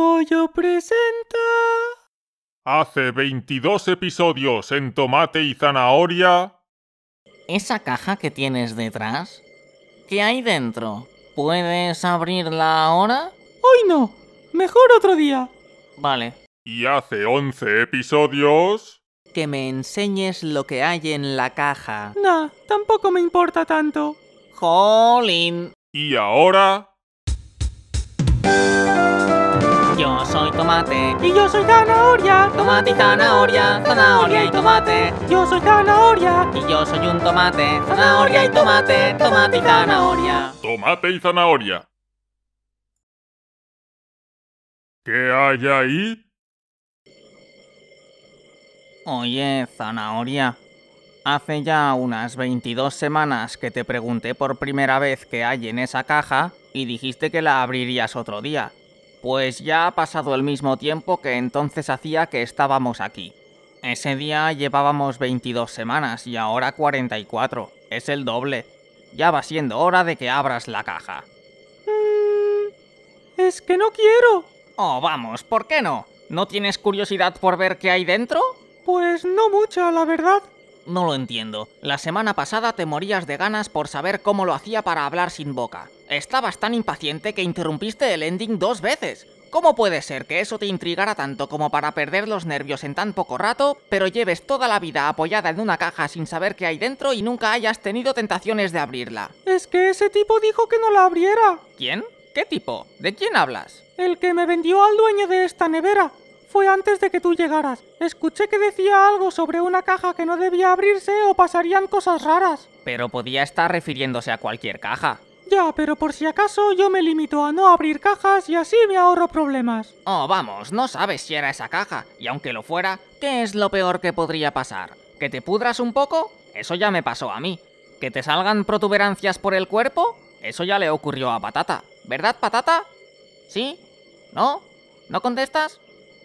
Pollo presenta. Hace 22 episodios en Tomate y Zanahoria. ¿Esa caja que tienes detrás? ¿Qué hay dentro? ¿Puedes abrirla ahora? Hoy no. Mejor otro día. Vale. Y hace 11 episodios. Que me enseñes lo que hay en la caja. Nah, tampoco me importa tanto. Jolín. Y ahora Yo soy tomate. Y yo soy zanahoria. Tomate y zanahoria. Zanahoria y tomate. Yo soy zanahoria. Y yo soy un tomate. Zanahoria y tomate. Tomate y zanahoria. Tomate y zanahoria. ¿Qué hay ahí? Oye, zanahoria. Hace ya unas 22 semanas que te pregunté por primera vez qué hay en esa caja y dijiste que la abrirías otro día. Pues ya ha pasado el mismo tiempo que entonces hacía que estábamos aquí. Ese día llevábamos 22 semanas y ahora 44. Es el doble. Ya va siendo hora de que abras la caja. Mm, es que no quiero. Oh, vamos, ¿por qué no? ¿No tienes curiosidad por ver qué hay dentro? Pues no mucha, la verdad. No lo entiendo. La semana pasada te morías de ganas por saber cómo lo hacía para hablar sin boca. Estabas tan impaciente que interrumpiste el ending dos veces. ¿Cómo puede ser que eso te intrigara tanto como para perder los nervios en tan poco rato, pero lleves toda la vida apoyada en una caja sin saber qué hay dentro y nunca hayas tenido tentaciones de abrirla? Es que ese tipo dijo que no la abriera. ¿Quién? ¿Qué tipo? ¿De quién hablas? El que me vendió al dueño de esta nevera. Fue antes de que tú llegaras. Escuché que decía algo sobre una caja que no debía abrirse o pasarían cosas raras. Pero podía estar refiriéndose a cualquier caja. Ya, pero por si acaso yo me limito a no abrir cajas y así me ahorro problemas. Oh, vamos, no sabes si era esa caja. Y aunque lo fuera, ¿qué es lo peor que podría pasar? ¿Que te pudras un poco? Eso ya me pasó a mí. ¿Que te salgan protuberancias por el cuerpo? Eso ya le ocurrió a Patata. ¿Verdad, Patata? ¿Sí? ¿No? ¿No contestas?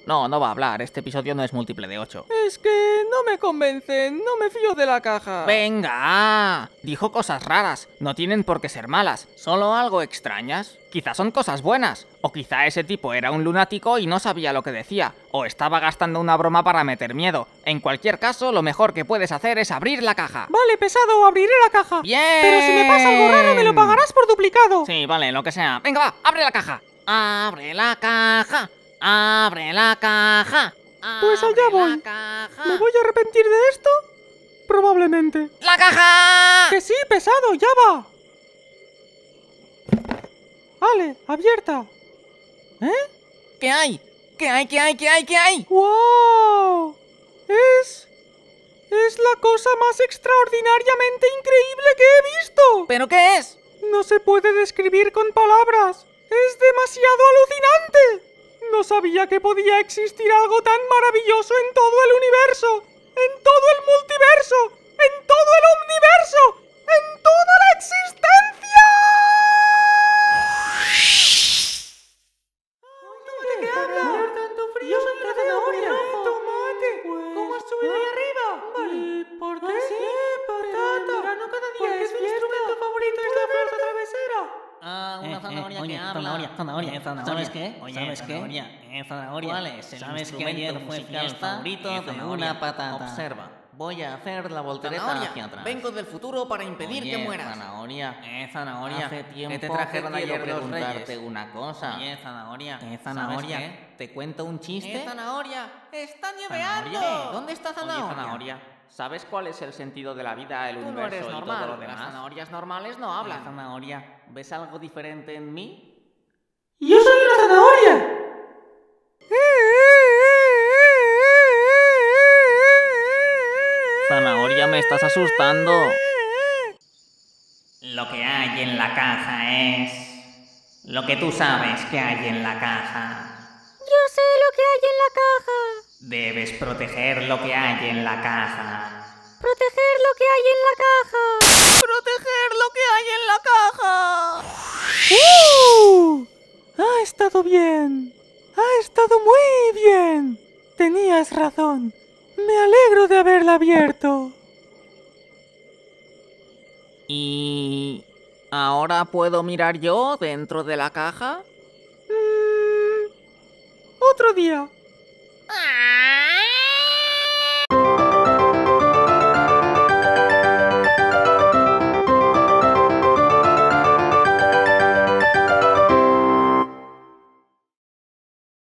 No, no va a hablar, este episodio no es múltiple de 8. Es que no me convencen, no me fío de la caja. Venga, dijo cosas raras, no tienen por qué ser malas, solo algo extrañas. Quizá son cosas buenas, o quizá ese tipo era un lunático y no sabía lo que decía, o estaba gastando una broma para meter miedo. En cualquier caso, lo mejor que puedes hacer es abrir la caja. Vale, pesado, abriré la caja. Bien. Pero si me pasa algo raro, me lo pagarás por duplicado. Sí, vale, lo que sea. Venga, va, abre la caja. Abre la caja. Abre la caja. pues allá voy. ¿Me voy a arrepentir de esto? Probablemente. ¡La caja! Que sí, pesado, ya va. Vale, abierta. ¿Eh? ¿Qué hay? ¿Qué hay? ¿Qué hay? ¿Qué hay? ¿Qué hay? ¡Wow! Es... Es la cosa más extraordinariamente increíble que he visto. ¿Pero qué es? No se puede describir con palabras. Es demasiado alucinante. No sabía que podía existir algo tan maravilloso en todo el universo, en todo el multiverso, en todo el omniverso, en toda la existencia. Zanahoria, zanahoria, eh, zanahoria. ¿Sabes qué? Oye, ¿sabes qué? Zanahoria, eh, zanahoria. ¿Cuál es el ¿Sabes que ayer fue el favorito de una patata? Observa. Voy a hacer la voltereta zanahoria. hacia atrás. Vengo del futuro para impedir que mueras. Zanahoria, eh, zanahoria. Hace tiempo te trajeron que los preguntarte una cosa. Oye, zanahoria, eh, zanahoria. ¿Sabes qué? ¿Te cuento un eh, chiste? Eh, zanahoria, está nieveando eh, ¿Dónde está zanahoria? Oye, zanahoria. ¿Sabes cuál es el sentido de la vida, el universo y todo lo demás? Las zanahorias normales no hablan. zanahoria, ¿ves algo diferente en mí? yo soy una zanahoria! Zanahoria, me estás asustando. Lo que hay en la caja es... Lo que tú sabes que hay en la caja. Yo sé lo que hay en la caja. Debes proteger lo que hay en la caja. Proteger lo que hay en la caja. Proteger lo que hay en la caja. ¡Uh! bien. Ha estado muy bien. Tenías razón. Me alegro de haberla abierto. ¿Y ahora puedo mirar yo dentro de la caja? Mm, otro día. ¡Ah!